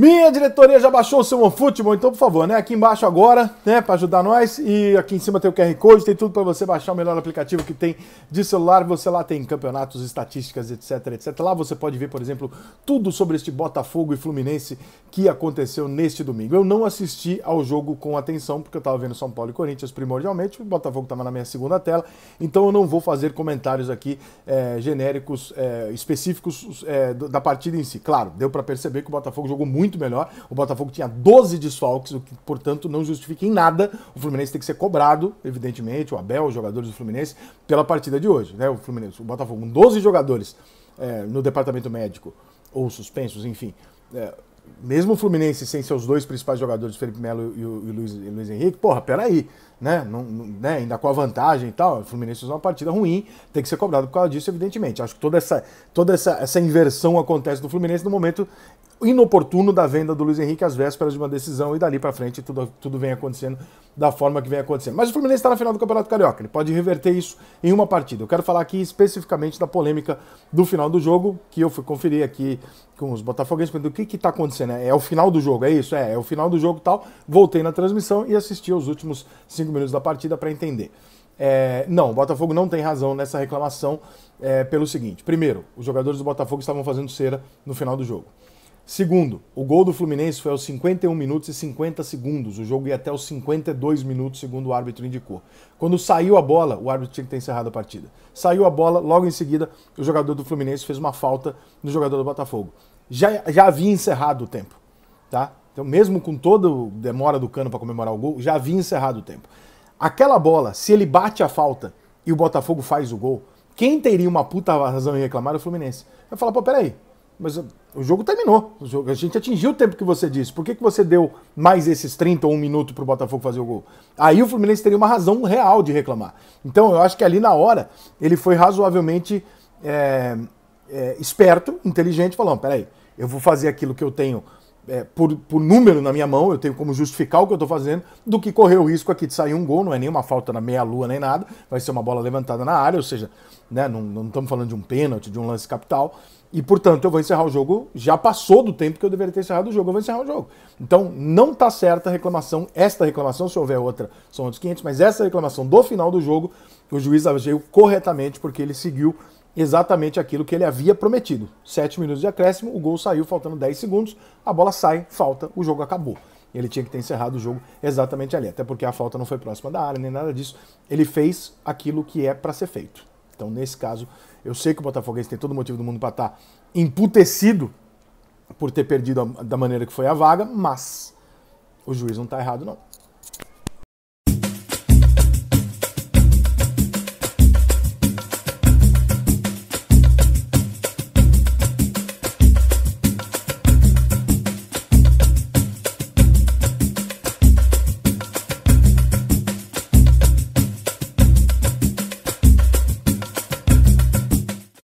Minha diretoria já baixou o seu OneFootball, então por favor, né? Aqui embaixo agora, né, para ajudar nós. E aqui em cima tem o QR Code, tem tudo para você baixar o melhor aplicativo que tem de celular. Você lá tem campeonatos, estatísticas, etc, etc. Lá você pode ver, por exemplo, tudo sobre este Botafogo e Fluminense que aconteceu neste domingo. Eu não assisti ao jogo com atenção, porque eu estava vendo São Paulo e Corinthians primordialmente, o Botafogo estava na minha segunda tela, então eu não vou fazer comentários aqui é, genéricos, é, específicos é, da partida em si. Claro, deu para perceber que o Botafogo jogou muito muito melhor. O Botafogo tinha 12 desfalques, o que, portanto, não justifica em nada. O Fluminense tem que ser cobrado, evidentemente, o Abel, os jogadores do Fluminense, pela partida de hoje. Né? O Fluminense, o Botafogo, com 12 jogadores é, no departamento médico, ou suspensos, enfim. É, mesmo o Fluminense sem seus dois principais jogadores, Felipe Melo e o, e o Luiz, e Luiz, Henrique, porra, peraí, né? Não, não, né? Ainda com a vantagem e tal, o Fluminense fez uma partida ruim, tem que ser cobrado por causa disso, evidentemente. Acho que toda essa, toda essa, essa inversão acontece do Fluminense no momento inoportuno da venda do Luiz Henrique às vésperas de uma decisão e dali para frente tudo, tudo vem acontecendo da forma que vem acontecendo. Mas o Fluminense está na final do Campeonato Carioca, ele pode reverter isso em uma partida. Eu quero falar aqui especificamente da polêmica do final do jogo, que eu fui conferir aqui com os botafoguenses, o que está acontecendo? É, é o final do jogo, é isso? É, é o final do jogo tal. Voltei na transmissão e assisti os últimos cinco minutos da partida para entender. É, não, o Botafogo não tem razão nessa reclamação é, pelo seguinte. Primeiro, os jogadores do Botafogo estavam fazendo cera no final do jogo. Segundo, o gol do Fluminense foi aos 51 minutos e 50 segundos. O jogo ia até os 52 minutos, segundo o árbitro indicou. Quando saiu a bola, o árbitro tinha que ter encerrado a partida. Saiu a bola, logo em seguida, o jogador do Fluminense fez uma falta no jogador do Botafogo. Já, já havia encerrado o tempo, tá? Então, mesmo com toda a demora do Cano para comemorar o gol, já havia encerrado o tempo. Aquela bola, se ele bate a falta e o Botafogo faz o gol, quem teria uma puta razão em reclamar é o Fluminense. Vai falar, pô, peraí, mas o jogo terminou. O jogo, a gente atingiu o tempo que você disse. Por que, que você deu mais esses 30 ou um minuto para o Botafogo fazer o gol? Aí o Fluminense teria uma razão real de reclamar. Então eu acho que ali na hora ele foi razoavelmente é, é, esperto, inteligente, falando: peraí, eu vou fazer aquilo que eu tenho é, por, por, número na minha mão, eu tenho como justificar o que eu estou fazendo, do que correr o risco aqui de sair um gol, não é nenhuma falta na meia-lua nem nada, vai ser uma bola levantada na área, ou seja, né? Não, não estamos falando de um pênalti, de um lance capital. E, portanto, eu vou encerrar o jogo. Já passou do tempo que eu deveria ter encerrado o jogo, eu vou encerrar o jogo. Então, não está certa a reclamação, esta reclamação, se houver outra, são outros 500, mas essa reclamação do final do jogo, o juiz agiu corretamente porque ele seguiu exatamente aquilo que ele havia prometido. 7 minutos de acréscimo, o gol saiu faltando 10 segundos, a bola sai, falta, o jogo acabou. Ele tinha que ter encerrado o jogo exatamente ali, até porque a falta não foi próxima da área, nem nada disso. Ele fez aquilo que é para ser feito. Então, nesse caso, eu sei que o Botafoguense tem todo o motivo do mundo para estar tá emputecido por ter perdido a, da maneira que foi a vaga, mas o juiz não está errado, não.